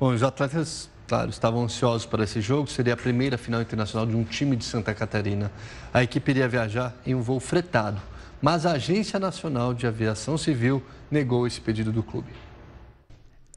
Bom, os atletas, claro, estavam ansiosos para esse jogo. Seria a primeira final internacional de um time de Santa Catarina. A equipe iria viajar em um voo fretado, mas a Agência Nacional de Aviação Civil negou esse pedido do clube.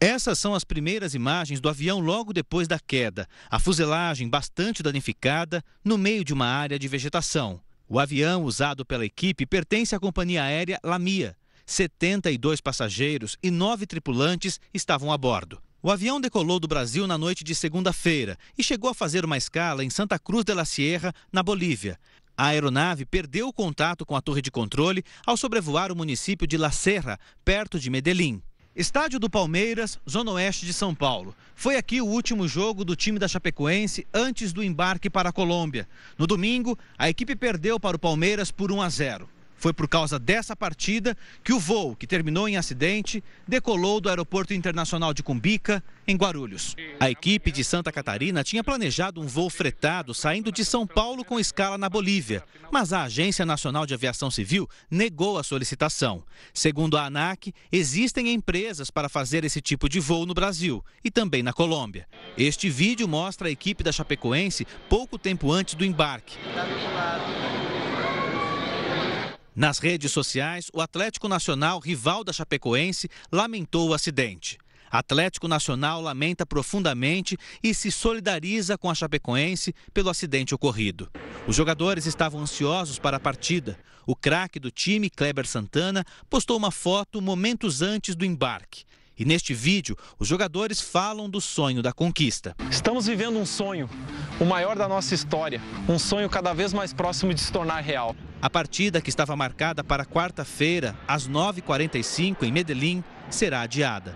Essas são as primeiras imagens do avião logo depois da queda. A fuselagem bastante danificada no meio de uma área de vegetação. O avião usado pela equipe pertence à companhia aérea Lamia. 72 passageiros e 9 tripulantes estavam a bordo. O avião decolou do Brasil na noite de segunda-feira e chegou a fazer uma escala em Santa Cruz de la Sierra, na Bolívia. A aeronave perdeu o contato com a torre de controle ao sobrevoar o município de La Serra, perto de Medellín. Estádio do Palmeiras, Zona Oeste de São Paulo. Foi aqui o último jogo do time da Chapecoense antes do embarque para a Colômbia. No domingo, a equipe perdeu para o Palmeiras por 1 a 0. Foi por causa dessa partida que o voo, que terminou em acidente, decolou do Aeroporto Internacional de Cumbica, em Guarulhos. A equipe de Santa Catarina tinha planejado um voo fretado saindo de São Paulo com escala na Bolívia, mas a Agência Nacional de Aviação Civil negou a solicitação. Segundo a ANAC, existem empresas para fazer esse tipo de voo no Brasil e também na Colômbia. Este vídeo mostra a equipe da Chapecoense pouco tempo antes do embarque. Nas redes sociais, o Atlético Nacional, rival da Chapecoense, lamentou o acidente. Atlético Nacional lamenta profundamente e se solidariza com a Chapecoense pelo acidente ocorrido. Os jogadores estavam ansiosos para a partida. O craque do time, Kleber Santana, postou uma foto momentos antes do embarque. E neste vídeo, os jogadores falam do sonho da conquista. Estamos vivendo um sonho, o maior da nossa história, um sonho cada vez mais próximo de se tornar real. A partida, que estava marcada para quarta-feira, às 9h45, em Medellín, será adiada.